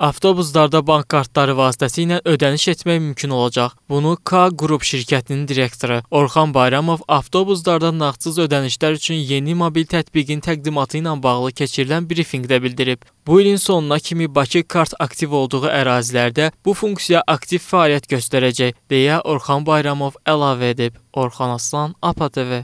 Avtobuslarda bank kartları vasitəsilə ödəniş etmək mümkün olacaq. Bunu K qrup şirkətinin direktoru Orxan Bayramov avtobuslarda nağdsız ödənişlər üçün yeni mobil tətbiqin təqdimatı ilə bağlı keçirilən brifinqdə bildirib. Bu ilin sonuna kimi Bakı kart aktiv olduğu ərazilərdə bu funksiya aktiv fəaliyyət göstərəcək, deyə Orxan Bayramov əlavə edib. Orxan Aslan, APA TV